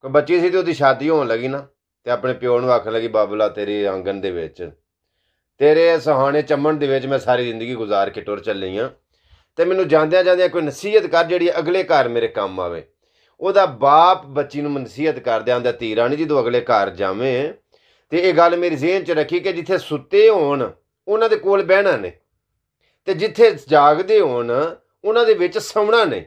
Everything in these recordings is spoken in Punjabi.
ਕੋਈ ਬੱਚੀ ਸੀ ਤੇ ਉਹਦੀ ਸ਼ਾਦੀ ਹੋਣ ਲੱਗੀ ਨਾ ਤੇ ਆਪਣੇ ਪਿਓ ਨੂੰ ਆਖਣ ਲੱਗੀ ਬਾਬਲਾ ਤੇਰੇ ਆਂਗਨ ਦੇ ਵਿੱਚ ਤੇਰੇ ਸਹਾਣੇ ਚੰਮਣ ਦੇ ਵਿੱਚ ਮੈਂ ਸਾਰੀ ਜ਼ਿੰਦਗੀ ਗੁਜ਼ਾਰ ਕੇ ਟੁਰ ਚੱਲੀ ਆ ਤੇ ਮੈਨੂੰ ਜਾਂਦਿਆਂ ਜਾਂਦਿਆਂ ਕੋਈ ਨਸੀਹਤ ਕਰ ਜਿਹੜੀ ਅਗਲੇ ਘਰ ਮੇਰੇ ਕੰਮ ਆਵੇ ਉਹਦਾ ਬਾਪ ਬੱਚੀ ਨੂੰ ਨਸੀਹਤ ਕਰਦੇ ਆਂਦਾ ਤੀਰਾਣੀ ਜੀ ਜਦੋਂ ਅਗਲੇ ਘਰ ਜਾਵੇਂ ਤੇ ਇਹ ਗੱਲ ਮੇਰੀ ਜ਼ਿਹਨ 'ਚ ਰੱਖੀ ਕਿ ਜਿੱਥੇ ਸੁੱਤੇ ਹੋਣ ਉਹਨਾਂ ਦੇ ਕੋਲ ਬਹਿਣਾ ਨੇ ਤੇ ਜਿੱਥੇ ਜਾਗਦੇ ਹੋਣ ਉਹਨਾਂ ਦੇ ਵਿੱਚ ਸੌਣਾ ਨਹੀਂ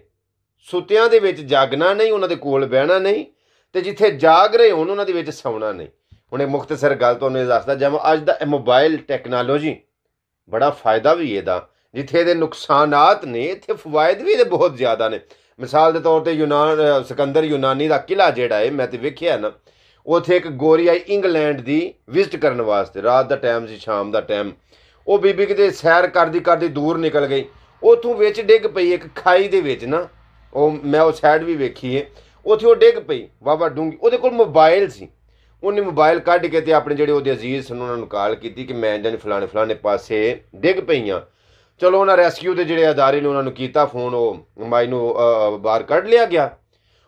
ਸੁੱਤਿਆਂ ਦੇ ਵਿੱਚ ਜਾਗਣਾ ਨਹੀਂ ਉਹਨਾਂ ਦੇ ਕੋਲ ਬਹਿਣਾ ਨਹੀਂ ਤੇ ਜਿੱਥੇ ਜਾਗ ਰਹੇ ਹੋਣ ਉਹਨਾਂ ਦੇ ਵਿੱਚ ਸੌਣਾ ਨਹੀਂ ਹੁਣ ਇੱਕ ਮੁਖਤਸਰ ਗੱਲ ਤੁਹਾਨੂੰ ਦੱਸਦਾ ਜਿਵੇਂ ਅੱਜ ਦਾ ਮੋਬਾਈਲ ਟੈਕਨੋਲੋਜੀ ਬੜਾ ਫਾਇਦਾ ਵੀ ਇਹਦਾ ਜਿੱਥੇ ਇਹਦੇ ਨੁਕਸਾਨਾਤ ਨੇ ਇੱਥੇ ਫਾਇਦ ਵੀ ਇਹਦੇ ਬਹੁਤ ਜ਼ਿਆਦਾ ਨੇ ਮਿਸਾਲ ਦੇ ਤੌਰ ਤੇ ਯੂਨਾਨ ਸਿਕੰਦਰ ਯੂਨਾਨੀ ਦਾ ਕਿਲਾ ਜਿਹੜਾ ਹੈ ਮੈਂ ਤੇ ਵੇਖਿਆ ਨਾ ਉਥੇ ਇੱਕ ਗੋਰੀ ਆਈ ਇੰਗਲੈਂਡ ਦੀ ਵਿਜ਼ਿਟ ਕਰਨ ਵਾਸਤੇ ਰਾਤ ਦਾ ਟਾਈਮ ਸੀ ਸ਼ਾਮ ਦਾ ਟਾਈਮ ਉਹ ਬੀਬੀ ਕਿਤੇ ਸੈਰ ਕਰਦੀ ਕਰਦੀ ਦੂਰ ਨਿਕਲ ਗਈ ਉਥੋਂ ਵਿੱਚ ਡਿੱਗ ਪਈ ਇੱਕ ਖਾਈ ਦੇ ਵਿੱਚ ਨਾ ਉਹ ਮੈਂ ਉਹ ਸਾਈਡ ਵੀ ਵੇਖੀ ਹੈ ਉੱਥੇ ਉਹ ਡਿੱਗ ਪਈ ਵਾਵਾ ਡੂੰਗੀ ਉਹਦੇ ਕੋਲ ਮੋਬਾਈਲ ਸੀ ਉਹਨੇ ਮੋਬਾਈਲ ਕੱਢ ਕੇ ਤੇ ਆਪਣੇ ਜਿਹੜੇ ਉਹਦੇ ਅਜ਼ੀਜ਼ ਸਨ ਉਹਨਾਂ ਨੂੰ ਕਾਲ ਕੀਤੀ ਕਿ ਮੈਂ ਜਨ ਫਲਾਣੇ ਫਲਾਣੇ ਪਾਸੇ ਡਿੱਗ ਪਈਆਂ ਚਲੋ ਉਹਨਾਂ ਰੈਸਕਿਊ ਦੇ ਜਿਹੜੇ ਅਦਾਰੇ ਨੇ ਉਹਨਾਂ ਨੂੰ ਕੀਤਾ ਫੋਨ ਉਹ ਮਾਈ ਨੂੰ ਬਾਹਰ ਕੱਢ ਲਿਆ ਗਿਆ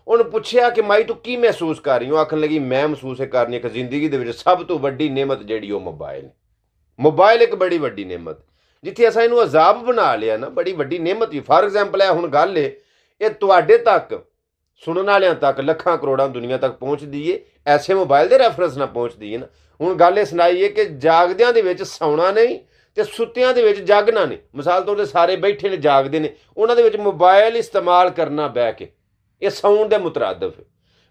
ਉਹਨੂੰ ਪੁੱਛਿਆ ਕਿ ਮਾਈ ਤੂੰ ਕੀ ਮਹਿਸੂਸ ਕਰ ਰਹੀ ਹੋ ਆਖਣ ਲੱਗੀ ਮੈਂ ਮਹਿਸੂਸ ਕਰ ਰਹੀ ਹਾਂ ਕਿ ਜ਼ਿੰਦਗੀ ਦੇ ਵਿੱਚ ਸਭ ਤੋਂ ਵੱਡੀ ਨੇਮਤ ਜਿਹੜੀ ਉਹ ਮੋਬਾਈਲ ਮੋਬਾਈਲ ਇੱਕ ਬੜੀ ਵੱਡੀ ਨੇਮਤ ਜਿੱਥੇ ਅਸਾਂ ਇਹਨੂੰ ਅਜ਼ਾਬ ਬਣਾ ਲਿਆ ਨਾ ਬੜੀ ਵੱਡੀ ਨੇਮਤ ਵੀ ਫਾਰ ਐਗਜ਼ਾਮਪਲ ਹੈ ਹੁਣ ਗੱਲ ਏ ਇਹ ਤੁਹਾਡੇ ਤੱਕ ਸੁਣਨ ਵਾਲਿਆਂ ਤੱਕ ਲੱਖਾਂ ਕਰੋੜਾਂ ਦੁਨੀਆ ਤੱਕ ਪਹੁੰਚਦੀ ਏ ਐਸੇ ਮੋਬਾਈਲ ਦੇ ਰੈਫਰੈਂਸ ਨਾਲ ਪਹੁੰਚਦੀ ਏ ਨਾ ਹੁਣ ਗੱਲ ਇਹ ਸੁਣਾਈ ਏ ਕਿ ਜਾਗਦਿਆਂ ਦੇ ਵਿੱਚ ਸੌਣਾ ਨਹੀਂ ਤੇ ਸੁੱਤਿਆਂ ਦੇ ਵਿੱਚ ਜਾਗਣਾ ਨਹੀਂ ਮਿਸਾਲ ਤੌਰ ਤੇ ਸਾਰੇ ਬੈਠੇ ਨੇ ਜਾਗਦੇ ਨੇ ਉਹਨਾਂ ਦੇ ਵਿੱਚ ਮੋਬਾਈਲ ਇਸਤੇਮਾਲ ਕਰਨਾ ਬੈ ਕੇ ਇਹ ਸੌਣ ਦੇ ਮੁਤਰਾਦਫ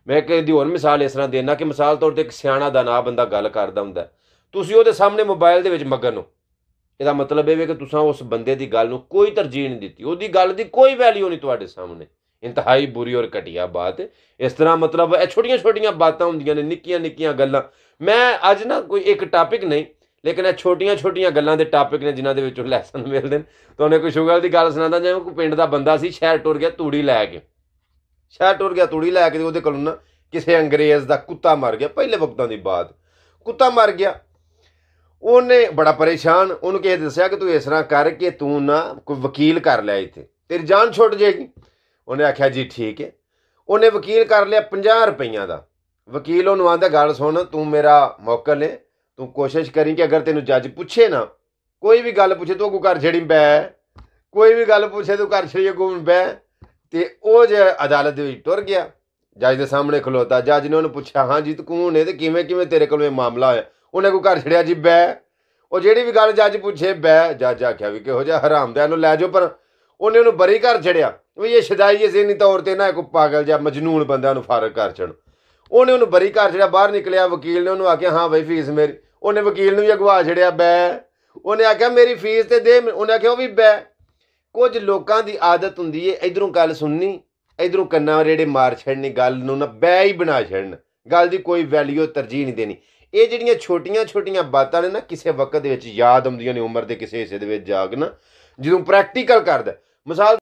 ਮੈਂ ਕਹਿੰਦੀ ਹੋਰ ਮਿਸਾਲ ਇਸ ਤਰ੍ਹਾਂ ਦੇਣਾ ਕਿ ਮਿਸਾਲ ਤੌਰ ਤੇ ਇੱਕ ਸਿਆਣਾ ਦਾ ਨਾ ਬੰਦਾ ਗੱਲ ਕਰਦਾ ਹੁੰਦਾ ਤੁਸੀਂ ਉਹਦੇ ਸਾਹਮਣੇ ਮੋਬਾਈਲ ਦੇ ਵਿੱਚ ਮਗਨ ਹੋ ਇਹਦਾ ਮਤਲਬ ਇਹ ਵੀ ਕਿ ਤੁਸੀਂ ਉਸ ਬੰਦੇ ਦੀ ਗੱਲ ਨੂੰ ਕੋਈ ਤਰਜੀਹ ਨਹੀਂ ਦਿੱਤੀ ਉਹਦੀ ਗੱਲ ਦੀ ਕੋਈ ਵੈਲਿਊ ਨਹੀਂ ਤੁਹਾਡੇ ਸਾਹਮਣੇ ਇੰਤਹਾਈ ਬੁਰੀ ਔਰ ਘਟੀਆ ਬਾਤ ਇਸ ਤਰ੍ਹਾਂ ਮਤਲਬ ਇਹ ਛੋਟੀਆਂ ਛੋਟੀਆਂ ਬਾਤਾਂ ਹੁੰਦੀਆਂ ਨੇ ਨਿੱਕੀਆਂ ਨਿੱਕੀਆਂ ਗੱਲਾਂ ਮੈਂ ਅੱਜ ਨਾ ਕੋਈ ਇੱਕ ਟਾਪਿਕ ਨਹੀਂ ਲੇਕਿਨ ਇਹ ਛੋਟੀਆਂ ਛੋਟੀਆਂ ਗੱਲਾਂ ਦੇ ਟਾਪਿਕ ਨੇ ਜਿਨ੍ਹਾਂ ਦੇ ਵਿੱਚੋਂ ਲੈਸਨ ਮਿਲਦੇ ਨੇ ਤੁਹਾਨੂੰ ਕੋਈ ਸ਼ੁਗਰ ਦੀ ਗੱਲ ਸੁਣਾਦਾ ਜਿਵੇਂ ਕੋਈ ਪਿੰਡ ਦਾ ਬੰਦਾ ਸੀ ਸ਼ਹਿਰ ਟੁਰ ਗਿਆ ਤੂੜੀ ਲੈ ਕੇ ਸ਼ਹਿਰ ਟੁਰ ਗਿਆ ਤੂੜੀ ਲੈ ਕੇ ਉਹਦੇ ਕੋਲੋਂ ਨਾ ਕਿਸੇ ਅੰਗਰੇਜ਼ ਦਾ ਕੁੱਤਾ ਮਰ ਗਿਆ ਪਹਿਲੇ ਵਕਤਾਂ ਦੀ ਬਾਤ ਕੁੱਤਾ ਮਰ ਗਿਆ ਉਹਨੇ ਬੜਾ ਪਰੇਸ਼ਾਨ ਉਹਨੂੰ ਕਿਹਾ ਦੱਸਿਆ ਕਿ ਤੂੰ ਇਸ ਤਰ੍ਹਾਂ ਕਰਕੇ ਤੂੰ ਨਾ ਕੋਈ ਵਕੀਲ ਕਰ ਲੈ ਇੱਥੇ ਤੇਰੀ ਜਾਨ ਛੁੱਟ ਜਾਏਗੀ ਉਹਨੇ ਆਖਿਆ ਜੀ ਠੀਕ ਹੈ ਉਹਨੇ ਵਕੀਲ ਕਰ ਲਿਆ 50 ਰੁਪਈਆਂ ਦਾ ਵਕੀਲ ਉਹਨੂੰ ਆਂਦਾ ਗੱਲ ਸੁਣ ਤੂੰ ਮੇਰਾ ਮੌਕਲ ਹੈ ਤੂੰ ਕੋਸ਼ਿਸ਼ ਕਰੀ ਕਿ ਅਗਰ ਤੈਨੂੰ ਜੱਜ ਪੁੱਛੇ ਨਾ ਕੋਈ ਵੀ ਗੱਲ ਪੁੱਛੇ ਤੂੰ ਕੋ ਕਰ ਛੜੀ ਬੈ ਕੋਈ ਵੀ ਗੱਲ ਪੁੱਛੇ ਤੂੰ ਕਰ ਛੜੀ ਕੋ ਬੈ ਤੇ ਉਹ ਜੇ ਅਦਾਲਤ ਦੇ ਵਿੱਚ ਟੁਰ ਗਿਆ ਜੱਜ ਦੇ ਸਾਹਮਣੇ ਖਲੋਤਾ ਜੱਜ ਨੇ ਉਹਨੂੰ ਪੁੱਛਿਆ ਹਾਂ ਜੀ ਤੂੰ ਕੌਣ ਹੈ ਤੇ ਕਿਵੇਂ ਕਿਵੇਂ ਤੇਰੇ ਕੋਲ ਇਹ ਮਾਮਲਾ ਆਇਆ ਉਹਨੇ ਕੋ ਘਰ ਛੜਿਆ ਜੀ ਬੈ ਉਹ ਜਿਹੜੀ ਵੀ ਗੱਲ ਜੱਜ ਪੁੱਛੇ ਬੈ ਜੱਜ ਆਖਿਆ ਵੀ ਕਿਹੋ ਜਿਹਾ ਹਰਾਮਦਿਆਂ ਨੂੰ ਲੈ ਜਾਓ ਪਰ ਉਹਨੇ ਉਹਨੂੰ ਬਰੀ ਘਰ ਛੜਿਆ ਵੀ ਇਹ ਸ਼ਦਾਈ ਜ਼ਿਹਨੀ ਤੌਰ ਤੇ ਨਾ ਕੋ ਪਾਗਲ ਜਾਂ ਮਜਨੂਨ ਬੰਦਾ ਨੂੰ ਫਾਰਗ ਕਰ ਛੜ ਉਹਨੇ ਉਹਨੂੰ ਬਰੀ ਕਰ ਜਿਹੜਾ ਬਾਹਰ ਨਿਕਲਿਆ ਵਕੀਲ ਨੇ ਉਹਨੂੰ ਆਖਿਆ ਹਾਂ ਬਈ ਫੀਸ ਮੇਰੀ ਉਹਨੇ ਵਕੀਲ ਨੂੰ ਵੀ ਅਗਵਾ ਛੜਿਆ ਬੈ ਉਹਨੇ ਆਖਿਆ ਮੇਰੀ ਫੀਸ ਤੇ ਦੇ ਉਹਨੇ ਆਖਿਆ ਉਹ ਵੀ ਬੈ ਕੁਝ ਲੋਕਾਂ ਦੀ ਆਦਤ ਹੁੰਦੀ ਏ ਇਧਰੋਂ ਗੱਲ ਸੁਣਨੀ ਇਧਰੋਂ ਕੰਨਾਂ ਰੇੜੇ ਮਾਰ ਛੜਨੀ ਗੱਲ ਨੂੰ ਨਾ ਬੈ ਹੀ ਬਣਾ ਛੜਨ ਗੱਲ ਦੀ ਕੋਈ ਵੈਲਿਊ ਤਰਜੀਹ ਨਹੀਂ ਦੇਣੀ ਇਹ ਜਿਹੜੀਆਂ ਛੋਟੀਆਂ-ਛੋਟੀਆਂ ਬਾਤਾਂ ਨੇ ਨਾ ਕਿਸੇ ਵਕਤ ਦੇ ਵਿੱਚ ਯਾਦ ਆਉਂਦੀਆਂ ਨੇ ਉਮਰ ਦੇ ਕਿਸੇ ਹਿੱਸੇ ਦੇ ਵਿੱਚ ਜਾਗ ਨਾ ਜਦੋਂ ਪ੍ਰੈਕਟੀਕਲ ਕਰਦਾ ਮਿਸਾਲ